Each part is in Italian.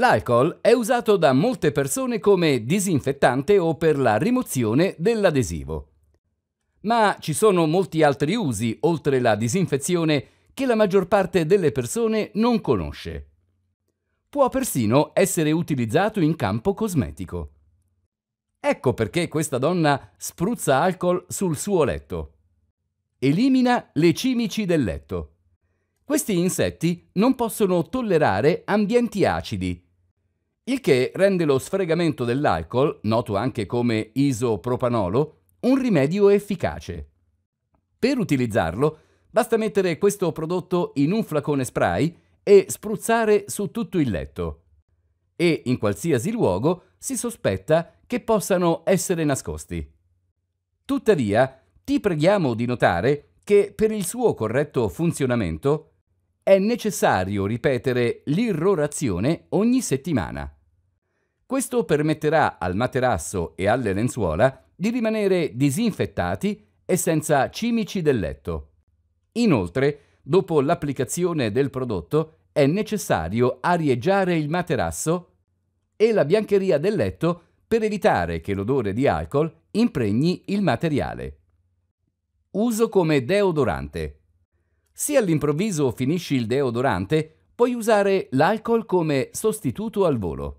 L'alcol è usato da molte persone come disinfettante o per la rimozione dell'adesivo. Ma ci sono molti altri usi, oltre la disinfezione, che la maggior parte delle persone non conosce. Può persino essere utilizzato in campo cosmetico. Ecco perché questa donna spruzza alcol sul suo letto. Elimina le cimici del letto. Questi insetti non possono tollerare ambienti acidi il che rende lo sfregamento dell'alcol, noto anche come isopropanolo, un rimedio efficace. Per utilizzarlo, basta mettere questo prodotto in un flacone spray e spruzzare su tutto il letto. E in qualsiasi luogo si sospetta che possano essere nascosti. Tuttavia, ti preghiamo di notare che per il suo corretto funzionamento è necessario ripetere l'irrorazione ogni settimana. Questo permetterà al materasso e alle lenzuola di rimanere disinfettati e senza cimici del letto. Inoltre, dopo l'applicazione del prodotto, è necessario arieggiare il materasso e la biancheria del letto per evitare che l'odore di alcol impregni il materiale. Uso come deodorante. Se all'improvviso finisci il deodorante, puoi usare l'alcol come sostituto al volo.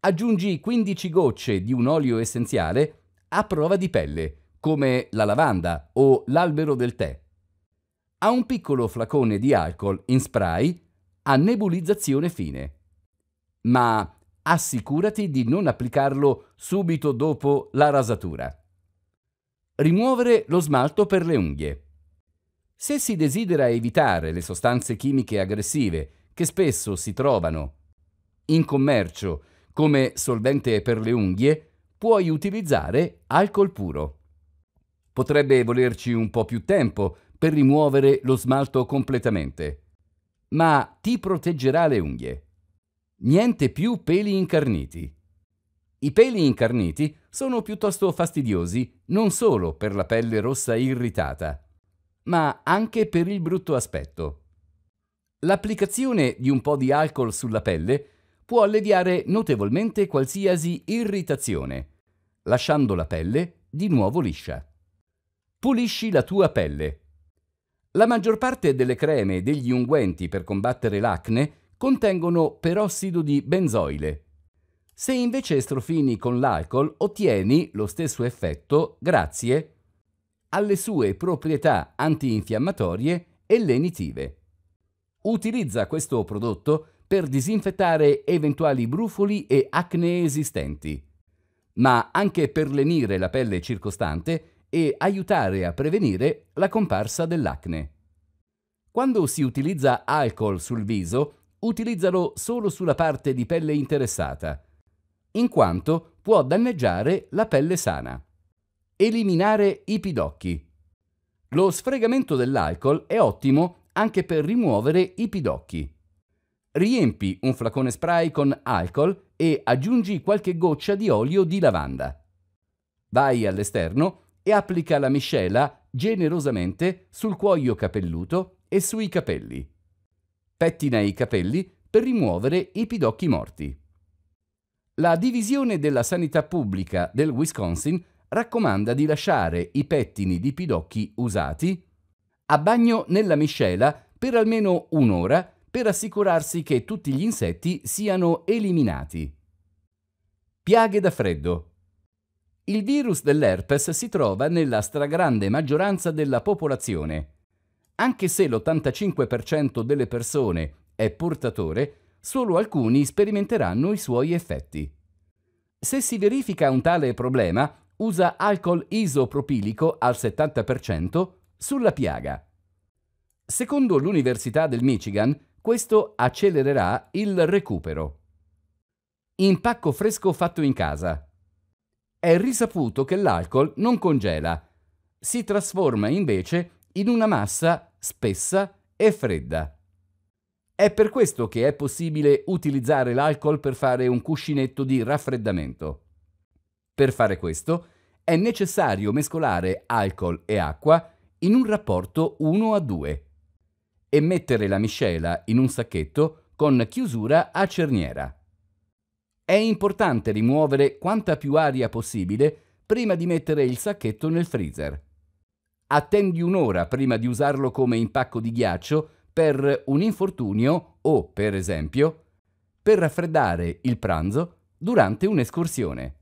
Aggiungi 15 gocce di un olio essenziale a prova di pelle, come la lavanda o l'albero del tè. A un piccolo flacone di alcol in spray a nebulizzazione fine. Ma assicurati di non applicarlo subito dopo la rasatura. Rimuovere lo smalto per le unghie. Se si desidera evitare le sostanze chimiche aggressive che spesso si trovano in commercio come solvente per le unghie, puoi utilizzare alcol puro. Potrebbe volerci un po' più tempo per rimuovere lo smalto completamente, ma ti proteggerà le unghie. Niente più peli incarniti. I peli incarniti sono piuttosto fastidiosi non solo per la pelle rossa irritata, ma anche per il brutto aspetto. L'applicazione di un po' di alcol sulla pelle può alleviare notevolmente qualsiasi irritazione, lasciando la pelle di nuovo liscia. Pulisci la tua pelle. La maggior parte delle creme e degli unguenti per combattere l'acne contengono perossido di benzoile. Se invece strofini con l'alcol ottieni lo stesso effetto grazie alle sue proprietà antinfiammatorie e lenitive. Utilizza questo prodotto per disinfettare eventuali brufoli e acne esistenti, ma anche per lenire la pelle circostante e aiutare a prevenire la comparsa dell'acne. Quando si utilizza alcol sul viso, utilizzalo solo sulla parte di pelle interessata, in quanto può danneggiare la pelle sana. Eliminare i pidocchi. Lo sfregamento dell'alcol è ottimo anche per rimuovere i pidocchi. Riempi un flacone spray con alcol e aggiungi qualche goccia di olio di lavanda. Vai all'esterno e applica la miscela generosamente sul cuoio capelluto e sui capelli. Pettina i capelli per rimuovere i pidocchi morti. La divisione della sanità pubblica del Wisconsin raccomanda di lasciare i pettini di pidocchi usati a bagno nella miscela per almeno un'ora per assicurarsi che tutti gli insetti siano eliminati. Piaghe da freddo. Il virus dell'herpes si trova nella stragrande maggioranza della popolazione. Anche se l'85% delle persone è portatore, solo alcuni sperimenteranno i suoi effetti. Se si verifica un tale problema, usa alcol isopropilico al 70% sulla piaga. Secondo l'Università del Michigan, questo accelererà il recupero. Impacco fresco fatto in casa. È risaputo che l'alcol non congela, si trasforma invece in una massa spessa e fredda. È per questo che è possibile utilizzare l'alcol per fare un cuscinetto di raffreddamento. Per fare questo è necessario mescolare alcol e acqua in un rapporto 1 a 2 e mettere la miscela in un sacchetto con chiusura a cerniera. È importante rimuovere quanta più aria possibile prima di mettere il sacchetto nel freezer. Attendi un'ora prima di usarlo come impacco di ghiaccio per un infortunio o, per esempio, per raffreddare il pranzo durante un'escursione.